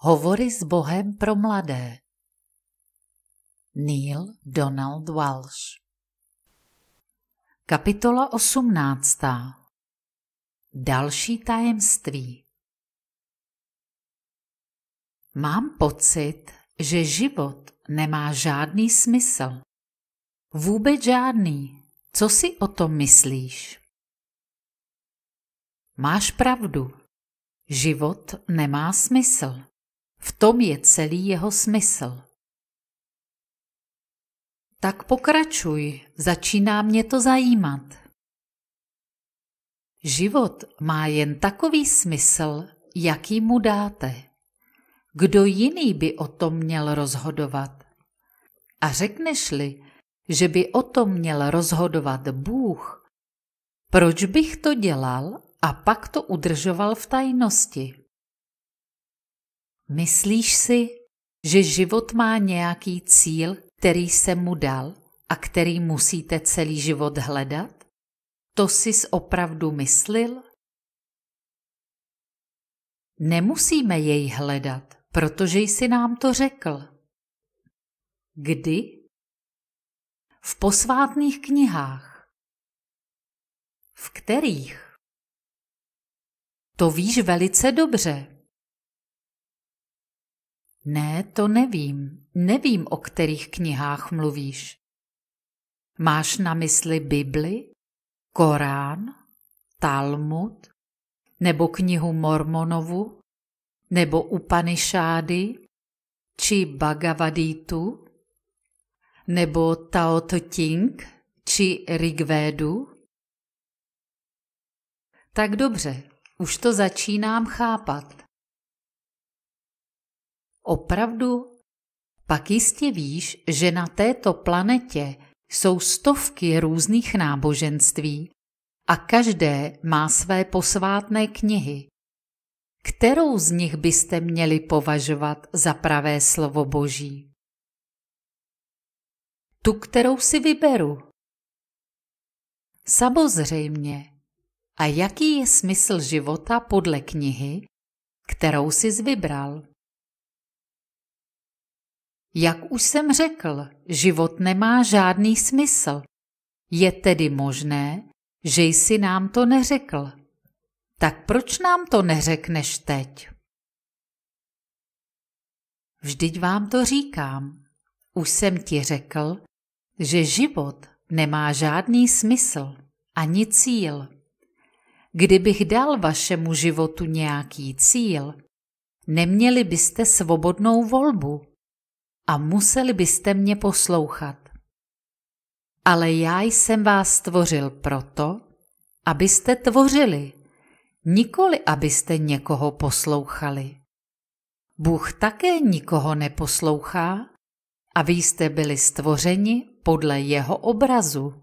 Hovory s Bohem pro mladé. Neil Donald Walsh Kapitola 18. Další tajemství Mám pocit, že život nemá žádný smysl. Vůbec žádný. Co si o tom myslíš? Máš pravdu. Život nemá smysl. V tom je celý jeho smysl. Tak pokračuj, začíná mě to zajímat. Život má jen takový smysl, jaký mu dáte. Kdo jiný by o tom měl rozhodovat? A řekneš-li, že by o tom měl rozhodovat Bůh, proč bych to dělal a pak to udržoval v tajnosti? Myslíš si, že život má nějaký cíl, který se mu dal a který musíte celý život hledat? To jsi opravdu myslil? Nemusíme jej hledat, protože jsi nám to řekl. Kdy? V posvátných knihách. V kterých? To víš velice dobře. Ne, to nevím. Nevím, o kterých knihách mluvíš. Máš na mysli Bibli, Korán, Talmud, nebo knihu Mormonovu, nebo Upanishády, či Bhagavadítu, nebo Tao Te Ching, či Rigvédu? Tak dobře, už to začínám chápat. Opravdu? Pak jistě víš, že na této planetě jsou stovky různých náboženství a každé má své posvátné knihy. Kterou z nich byste měli považovat za pravé slovo Boží? Tu, kterou si vyberu. Samozřejmě. A jaký je smysl života podle knihy, kterou jsi vybral? Jak už jsem řekl, život nemá žádný smysl. Je tedy možné, že jsi nám to neřekl. Tak proč nám to neřekneš teď? Vždyť vám to říkám. Už jsem ti řekl, že život nemá žádný smysl ani cíl. Kdybych dal vašemu životu nějaký cíl, neměli byste svobodnou volbu, a museli byste mě poslouchat. Ale já jsem vás stvořil proto, abyste tvořili, nikoli abyste někoho poslouchali. Bůh také nikoho neposlouchá a vy jste byli stvořeni podle jeho obrazu.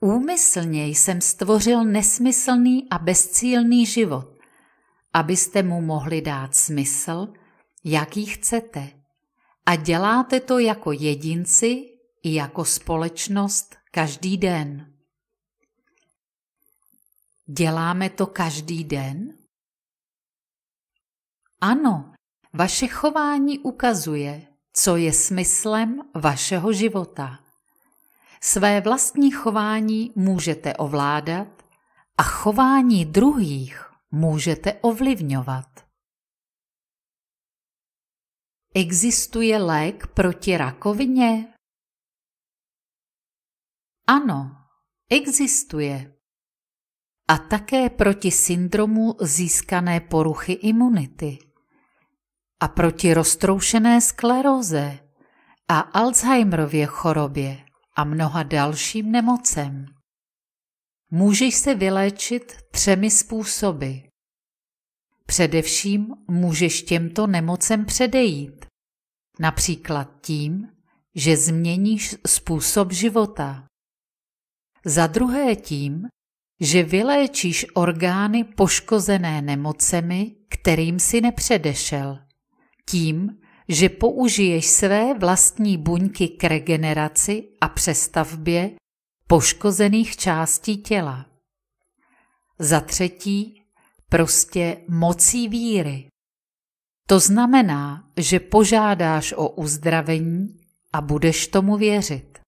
Úmyslně jsem stvořil nesmyslný a bezcílný život, abyste mu mohli dát smysl, jaký chcete – a děláte to jako jedinci i jako společnost každý den. Děláme to každý den? Ano, vaše chování ukazuje, co je smyslem vašeho života. Své vlastní chování můžete ovládat a chování druhých můžete ovlivňovat. Existuje lék proti rakovině? Ano, existuje. A také proti syndromu získané poruchy imunity. A proti roztroušené skleróze a Alzheimerově chorobě a mnoha dalším nemocem. Můžeš se vyléčit třemi způsoby. Především můžeš těmto nemocem předejít, například tím, že změníš způsob života. Za druhé tím, že vyléčíš orgány poškozené nemocemi, kterým si nepředešel. Tím, že použiješ své vlastní buňky k regeneraci a přestavbě poškozených částí těla. Za třetí, prostě mocí víry. To znamená, že požádáš o uzdravení a budeš tomu věřit.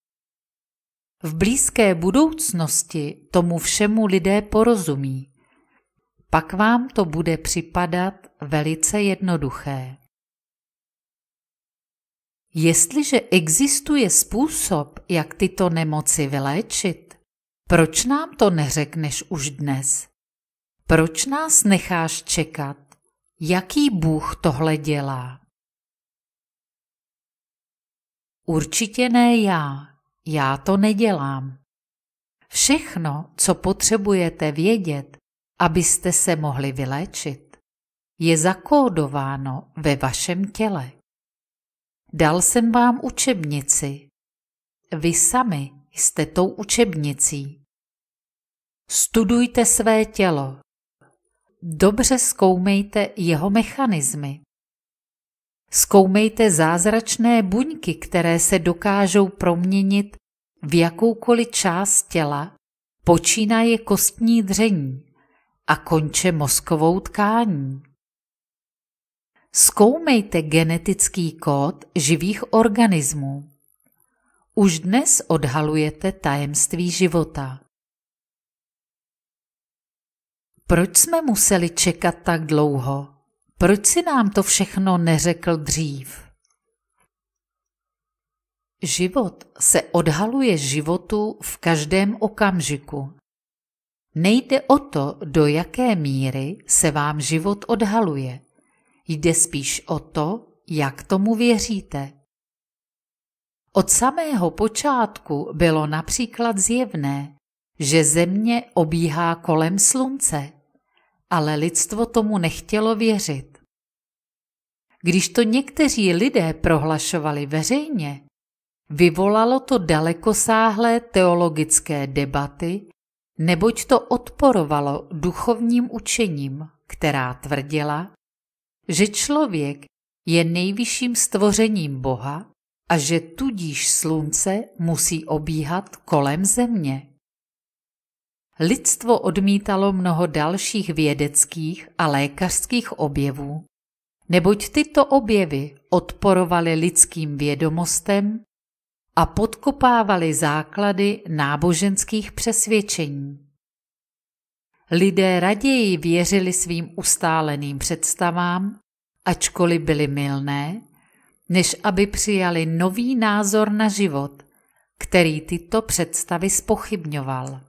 V blízké budoucnosti tomu všemu lidé porozumí. Pak vám to bude připadat velice jednoduché. Jestliže existuje způsob, jak tyto nemoci vyléčit, proč nám to neřekneš už dnes? Proč nás necháš čekat? Jaký Bůh tohle dělá? Určitě ne já. Já to nedělám. Všechno, co potřebujete vědět, abyste se mohli vyléčit, je zakódováno ve vašem těle. Dal jsem vám učebnici. Vy sami jste tou učebnicí. Studujte své tělo dobře zkoumejte jeho mechanismy. Zkoumejte zázračné buňky, které se dokážou proměnit v jakoukoliv část těla, počínaje kostní dření a konče mozkovou tkání. Zkoumejte genetický kód živých organismů. Už dnes odhalujete tajemství života. Proč jsme museli čekat tak dlouho? Proč si nám to všechno neřekl dřív? Život se odhaluje životu v každém okamžiku. Nejde o to, do jaké míry se vám život odhaluje. Jde spíš o to, jak tomu věříte. Od samého počátku bylo například zjevné, že země obíhá kolem slunce, ale lidstvo tomu nechtělo věřit. Když to někteří lidé prohlašovali veřejně, vyvolalo to dalekosáhlé teologické debaty, neboť to odporovalo duchovním učením, která tvrdila, že člověk je nejvyšším stvořením Boha a že tudíž slunce musí obíhat kolem země. Lidstvo odmítalo mnoho dalších vědeckých a lékařských objevů, neboť tyto objevy odporovaly lidským vědomostem a podkopávaly základy náboženských přesvědčení. Lidé raději věřili svým ustáleným představám, ačkoliv byly milné, než aby přijali nový názor na život, který tyto představy spochybňoval.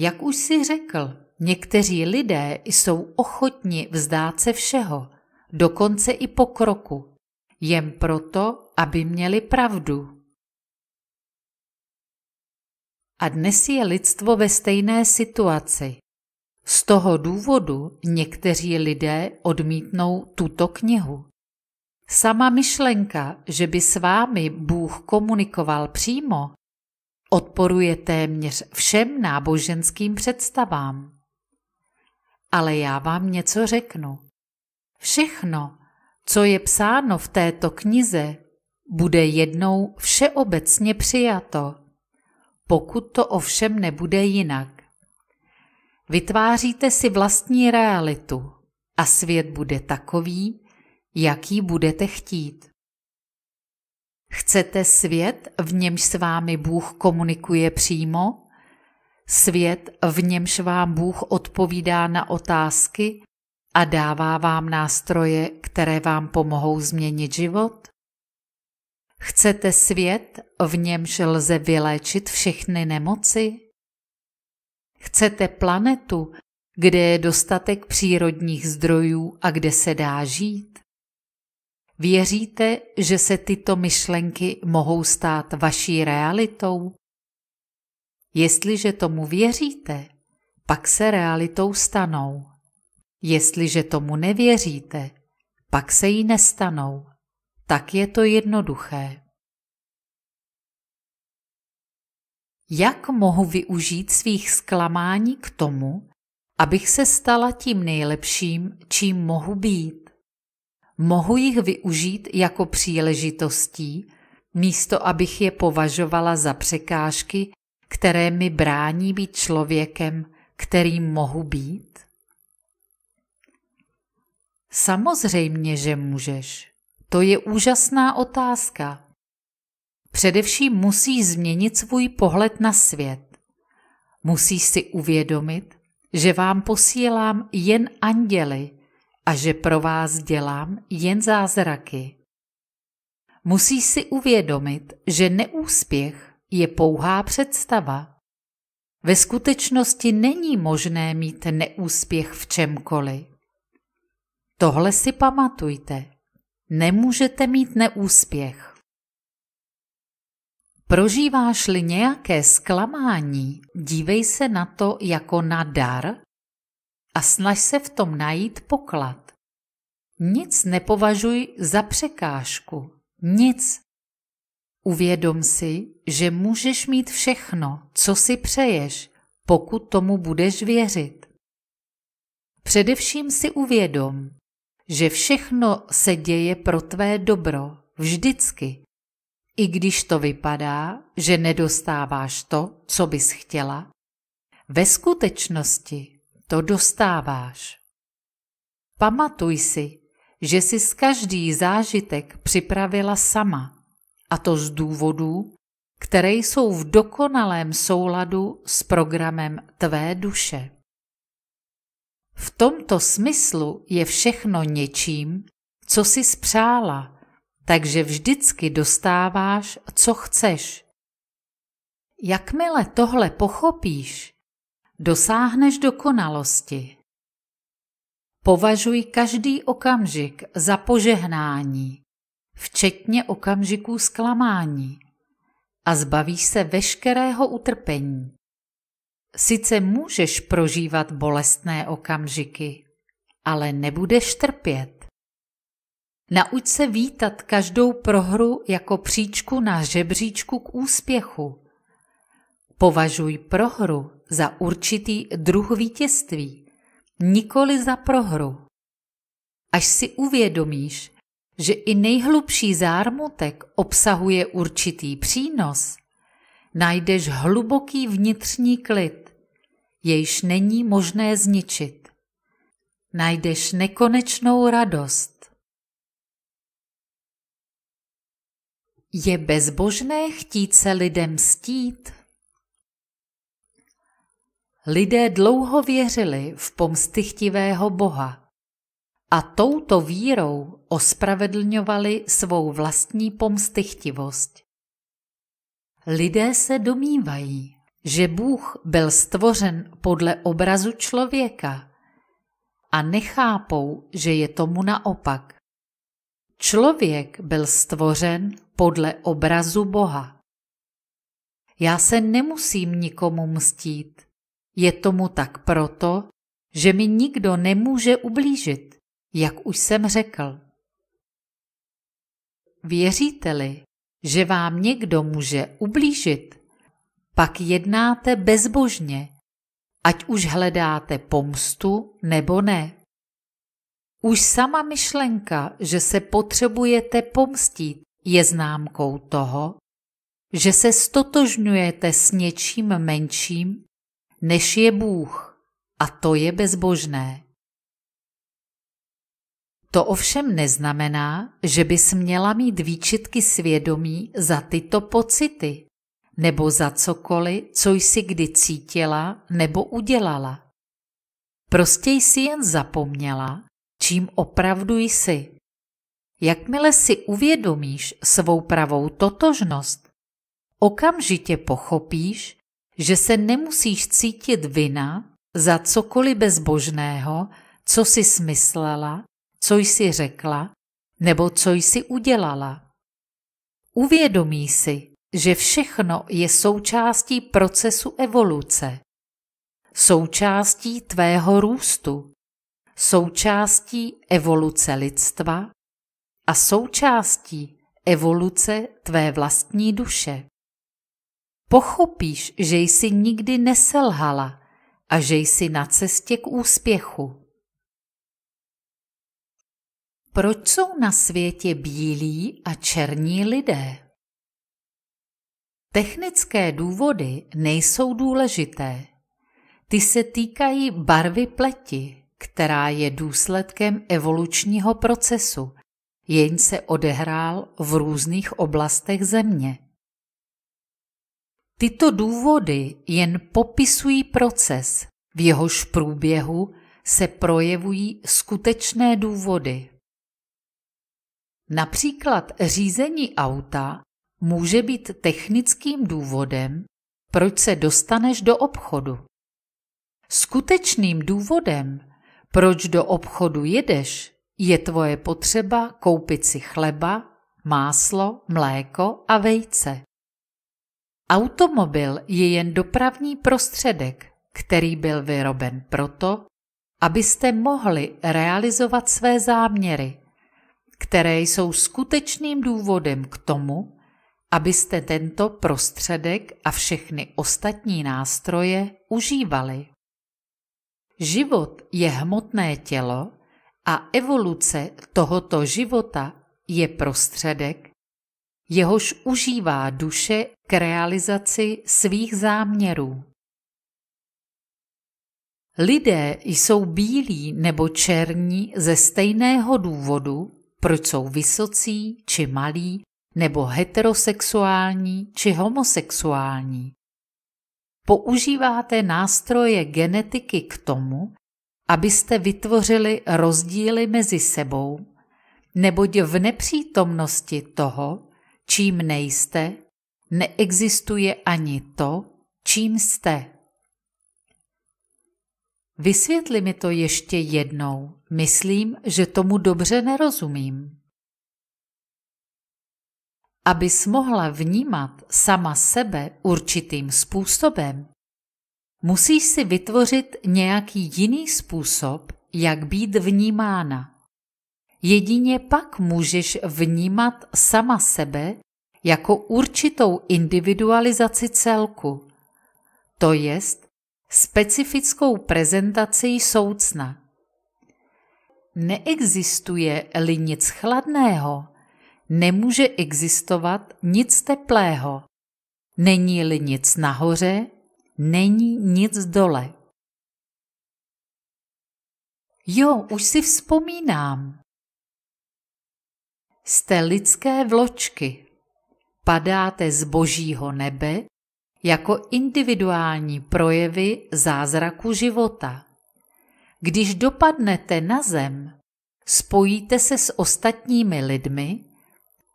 Jak už si řekl, někteří lidé jsou ochotni vzdát se všeho, dokonce i pokroku, jen proto, aby měli pravdu. A dnes je lidstvo ve stejné situaci. Z toho důvodu někteří lidé odmítnou tuto knihu. Sama myšlenka, že by s vámi Bůh komunikoval přímo, odporuje téměř všem náboženským představám. Ale já vám něco řeknu. Všechno, co je psáno v této knize, bude jednou všeobecně přijato, pokud to ovšem nebude jinak. Vytváříte si vlastní realitu a svět bude takový, jaký budete chtít. Chcete svět, v němž s vámi Bůh komunikuje přímo? Svět, v němž vám Bůh odpovídá na otázky a dává vám nástroje, které vám pomohou změnit život? Chcete svět, v němž lze vyléčit všechny nemoci? Chcete planetu, kde je dostatek přírodních zdrojů a kde se dá žít? Věříte, že se tyto myšlenky mohou stát vaší realitou? Jestliže tomu věříte, pak se realitou stanou. Jestliže tomu nevěříte, pak se jí nestanou. Tak je to jednoduché. Jak mohu využít svých zklamání k tomu, abych se stala tím nejlepším, čím mohu být? mohu jich využít jako příležitostí, místo abych je považovala za překážky, které mi brání být člověkem, kterým mohu být? Samozřejmě, že můžeš. To je úžasná otázka. Především musíš změnit svůj pohled na svět. Musíš si uvědomit, že vám posílám jen anděly, a že pro vás dělám jen zázraky. Musíš si uvědomit, že neúspěch je pouhá představa. Ve skutečnosti není možné mít neúspěch v čemkoliv. Tohle si pamatujte. Nemůžete mít neúspěch. Prožíváš-li nějaké zklamání, dívej se na to jako na dar, a snaž se v tom najít poklad. Nic nepovažuj za překážku. Nic. Uvědom si, že můžeš mít všechno, co si přeješ, pokud tomu budeš věřit. Především si uvědom, že všechno se děje pro tvé dobro, vždycky. I když to vypadá, že nedostáváš to, co bys chtěla, ve skutečnosti to dostáváš. Pamatuj si, že si z každý zážitek připravila sama, a to z důvodů, které jsou v dokonalém souladu s programem tvé duše. V tomto smyslu je všechno něčím, co si spřála, takže vždycky dostáváš, co chceš. Jakmile tohle pochopíš, dosáhneš dokonalosti. Považuj každý okamžik za požehnání, včetně okamžiků zklamání, a zbavíš se veškerého utrpení. Sice můžeš prožívat bolestné okamžiky, ale nebudeš trpět. Nauč se vítat každou prohru jako příčku na žebříčku k úspěchu. Považuj prohru za určitý druh vítězství, nikoli za prohru. Až si uvědomíš, že i nejhlubší zármutek obsahuje určitý přínos, najdeš hluboký vnitřní klid, jejž není možné zničit. Najdeš nekonečnou radost. Je bezbožné chtít se lidem stít? lidé dlouho věřili v pomstychtivého Boha a touto vírou ospravedlňovali svou vlastní pomstychtivost. Lidé se domývají, že Bůh byl stvořen podle obrazu člověka a nechápou, že je tomu naopak. Člověk byl stvořen podle obrazu Boha. Já se nemusím nikomu mstít, je tomu tak proto, že mi nikdo nemůže ublížit, jak už jsem řekl. Věříte-li, že vám někdo může ublížit, pak jednáte bezbožně, ať už hledáte pomstu nebo ne. Už sama myšlenka, že se potřebujete pomstit, je známkou toho, že se stotožňujete s něčím menším než je Bůh, a to je bezbožné. To ovšem neznamená, že bys měla mít výčitky svědomí za tyto pocity nebo za cokoliv, co jsi kdy cítila nebo udělala. Prostě jsi jen zapomněla, čím opravdu jsi. Jakmile si uvědomíš svou pravou totožnost, okamžitě pochopíš, že se nemusíš cítit vina za cokoliv bezbožného, co jsi smyslela, co jsi řekla nebo co jsi udělala. Uvědomí si, že všechno je součástí procesu evoluce, součástí tvého růstu, součástí evoluce lidstva a součástí evoluce tvé vlastní duše. Pochopíš, že jsi nikdy neselhala a že jsi na cestě k úspěchu. Proč jsou na světě bílí a černí lidé? Technické důvody nejsou důležité. Ty se týkají barvy pleti, která je důsledkem evolučního procesu, jen se odehrál v různých oblastech země. Tyto důvody jen popisují proces, v jehož průběhu se projevují skutečné důvody. Například řízení auta může být technickým důvodem, proč se dostaneš do obchodu. Skutečným důvodem, proč do obchodu jedeš, je tvoje potřeba koupit si chleba, máslo, mléko a vejce. Automobil je jen dopravní prostředek, který byl vyroben proto, abyste mohli realizovat své záměry, které jsou skutečným důvodem k tomu, abyste tento prostředek a všechny ostatní nástroje užívali. Život je hmotné tělo a evoluce tohoto života je prostředek, jehož užívá duše k realizaci svých záměrů. Lidé jsou bílí nebo černí ze stejného důvodu, proč jsou vysocí či malí, nebo heterosexuální či homosexuální. Používáte nástroje genetiky k tomu, abyste vytvořili rozdíly mezi sebou, neboť v nepřítomnosti toho, Čím nejste, neexistuje ani to, čím jste. Vysvětli mi to ještě jednou. Myslím, že tomu dobře nerozumím. Abys mohla vnímat sama sebe určitým způsobem, musíš si vytvořit nějaký jiný způsob, jak být vnímána. Jedině pak můžeš vnímat sama sebe jako určitou individualizaci celku, to jest specifickou prezentaci soucna. Neexistuje-li nic chladného, nemůže existovat nic teplého. Není-li nic nahoře, není nic dole. Jo, už si vzpomínám. Jste lidské vločky. Padáte z božího nebe jako individuální projevy zázraku života. Když dopadnete na zem, spojíte se s ostatními lidmi,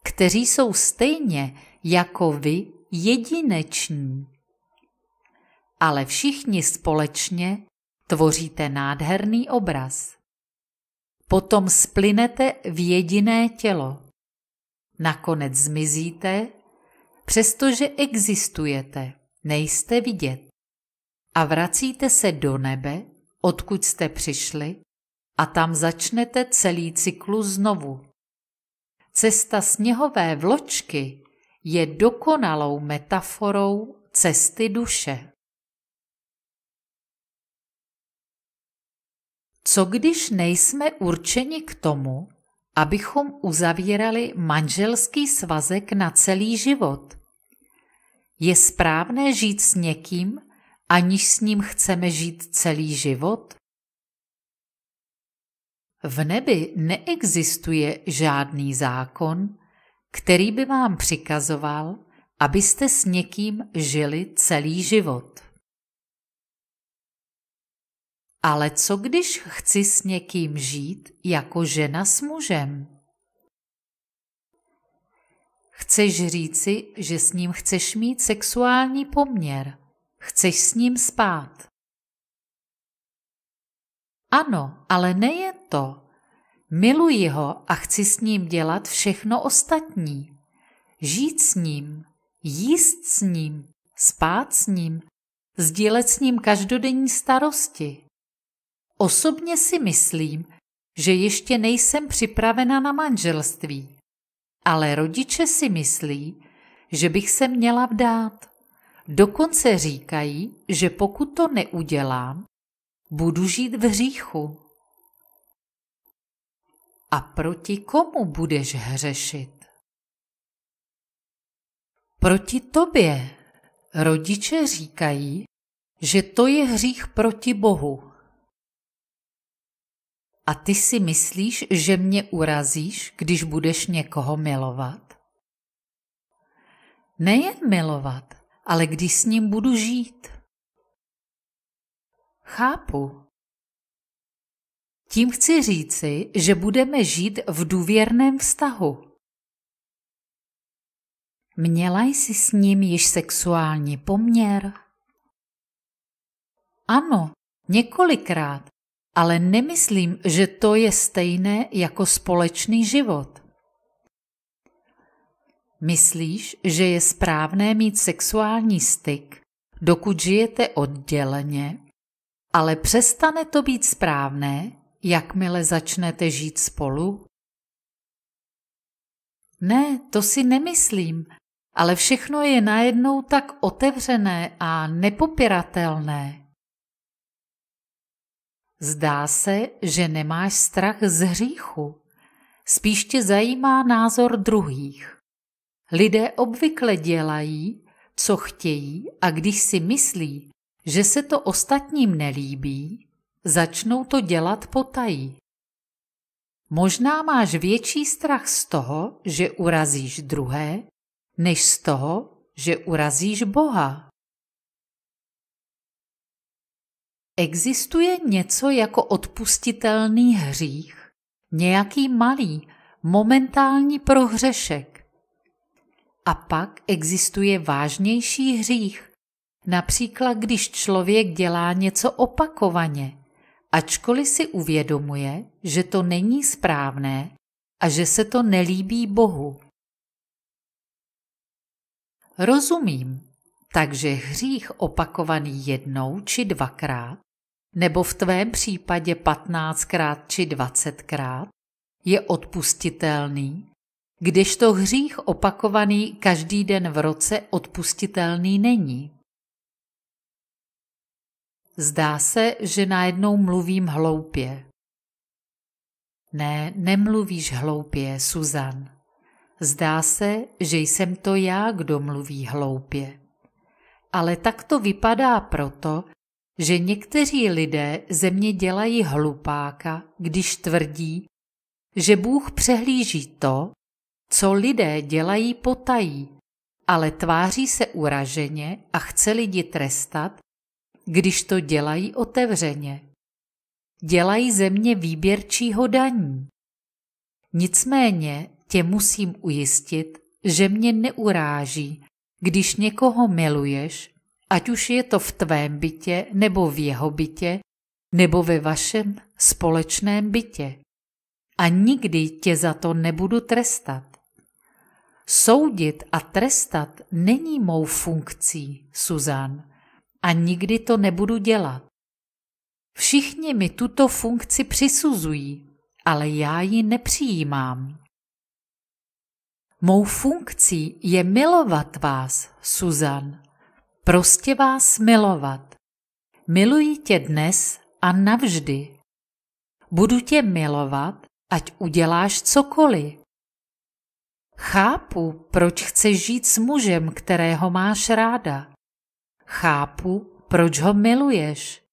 kteří jsou stejně jako vy jedineční. Ale všichni společně tvoříte nádherný obraz. Potom splinete v jediné tělo. Nakonec zmizíte, přestože existujete, nejste vidět. A vracíte se do nebe, odkud jste přišli, a tam začnete celý cyklus znovu. Cesta sněhové vločky je dokonalou metaforou cesty duše. Co když nejsme určeni k tomu, abychom uzavírali manželský svazek na celý život. Je správné žít s někým, aniž s ním chceme žít celý život? V nebi neexistuje žádný zákon, který by vám přikazoval, abyste s někým žili celý život. Ale co když chci s někým žít jako žena s mužem? Chceš říci, že s ním chceš mít sexuální poměr. Chceš s ním spát. Ano, ale je to. Miluji ho a chci s ním dělat všechno ostatní. Žít s ním, jíst s ním, spát s ním, sdílet s ním každodenní starosti, Osobně si myslím, že ještě nejsem připravena na manželství, ale rodiče si myslí, že bych se měla vdát. Dokonce říkají, že pokud to neudělám, budu žít v hříchu. A proti komu budeš hřešit? Proti tobě. Rodiče říkají, že to je hřích proti Bohu. A ty si myslíš, že mě urazíš, když budeš někoho milovat? Nejen milovat, ale když s ním budu žít. Chápu. Tím chci říci, že budeme žít v důvěrném vztahu. Měla jsi s ním již sexuální poměr? Ano, několikrát, ale nemyslím, že to je stejné jako společný život. Myslíš, že je správné mít sexuální styk, dokud žijete odděleně, ale přestane to být správné, jakmile začnete žít spolu? Ne, to si nemyslím, ale všechno je najednou tak otevřené a nepopiratelné. Zdá se, že nemáš strach z hříchu. Spíš tě zajímá názor druhých. Lidé obvykle dělají, co chtějí a když si myslí, že se to ostatním nelíbí, začnou to dělat potají. Možná máš větší strach z toho, že urazíš druhé, než z toho, že urazíš Boha. Existuje něco jako odpustitelný hřích? Nějaký malý, momentální prohřešek? A pak existuje vážnější hřích, například když člověk dělá něco opakovaně, ačkoliv si uvědomuje, že to není správné a že se to nelíbí Bohu. Rozumím, takže hřích opakovaný jednou či dvakrát, nebo v tvém případě patnáctkrát či dvacetkrát, je odpustitelný, kdežto hřích opakovaný každý den v roce odpustitelný není. Zdá se, že najednou mluvím hloupě. Ne, nemluvíš hloupě, Suzan. Zdá se, že jsem to já, kdo mluví hloupě ale tak to vypadá proto, že někteří lidé ze mě dělají hlupáka, když tvrdí, že Bůh přehlíží to, co lidé dělají potají, ale tváří se uraženě a chce lidi trestat, když to dělají otevřeně. Dělají ze mě výběrčího daní. Nicméně tě musím ujistit, že mě neuráží, když někoho miluješ, ať už je to v tvém bytě nebo v jeho bytě, nebo ve vašem společném bytě. A nikdy tě za to nebudu trestat. Soudit a trestat není mou funkcí, Suzan, a nikdy to nebudu dělat. Všichni mi tuto funkci přisuzují, ale já ji nepřijímám. Mou funkcí je milovat vás, Suzan. Prostě vás milovat. Miluji tě dnes a navždy. Budu tě milovat, ať uděláš cokoliv. Chápu, proč chceš žít s mužem, kterého máš ráda. Chápu, proč ho miluješ.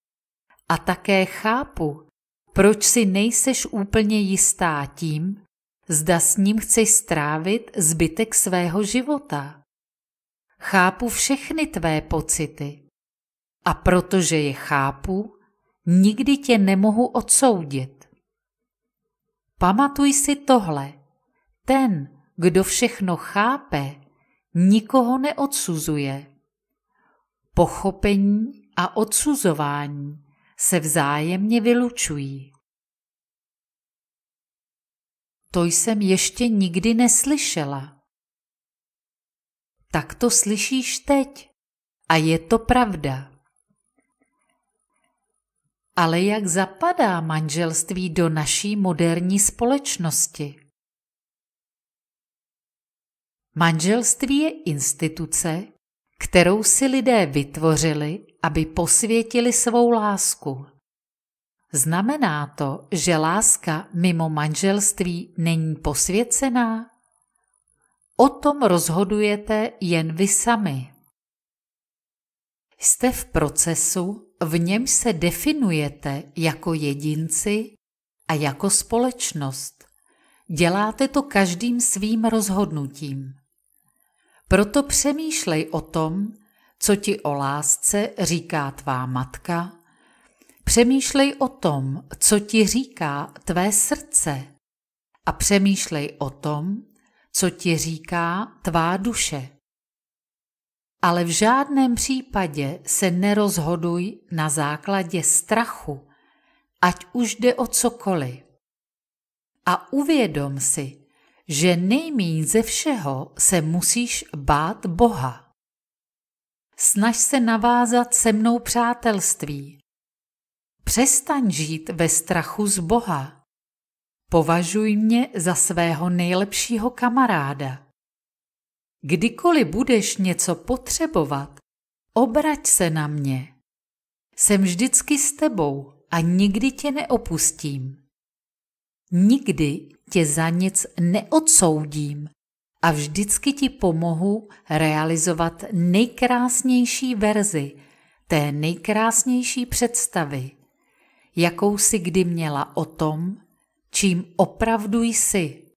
A také chápu, proč si nejseš úplně jistá tím, zda s ním chceš strávit zbytek svého života. Chápu všechny tvé pocity. A protože je chápu, nikdy tě nemohu odsoudit. Pamatuj si tohle. Ten, kdo všechno chápe, nikoho neodsuzuje. Pochopení a odsuzování se vzájemně vylučují. To jsem ještě nikdy neslyšela. Tak to slyšíš teď. A je to pravda. Ale jak zapadá manželství do naší moderní společnosti? Manželství je instituce, kterou si lidé vytvořili, aby posvětili svou lásku Znamená to, že láska mimo manželství není posvěcená? O tom rozhodujete jen vy sami. Jste v procesu, v něm se definujete jako jedinci a jako společnost. Děláte to každým svým rozhodnutím. Proto přemýšlej o tom, co ti o lásce říká tvá matka, Přemýšlej o tom, co ti říká tvé srdce a přemýšlej o tom, co ti říká tvá duše. Ale v žádném případě se nerozhoduj na základě strachu, ať už jde o cokoliv. A uvědom si, že nejmíň ze všeho se musíš bát Boha. Snaž se navázat se mnou přátelství – Přestaň žít ve strachu z Boha. Považuj mě za svého nejlepšího kamaráda. Kdykoliv budeš něco potřebovat, obrať se na mě. Jsem vždycky s tebou a nikdy tě neopustím. Nikdy tě za nic neodsoudím a vždycky ti pomohu realizovat nejkrásnější verzi té nejkrásnější představy jakou si kdy měla o tom, čím opravdu jsi.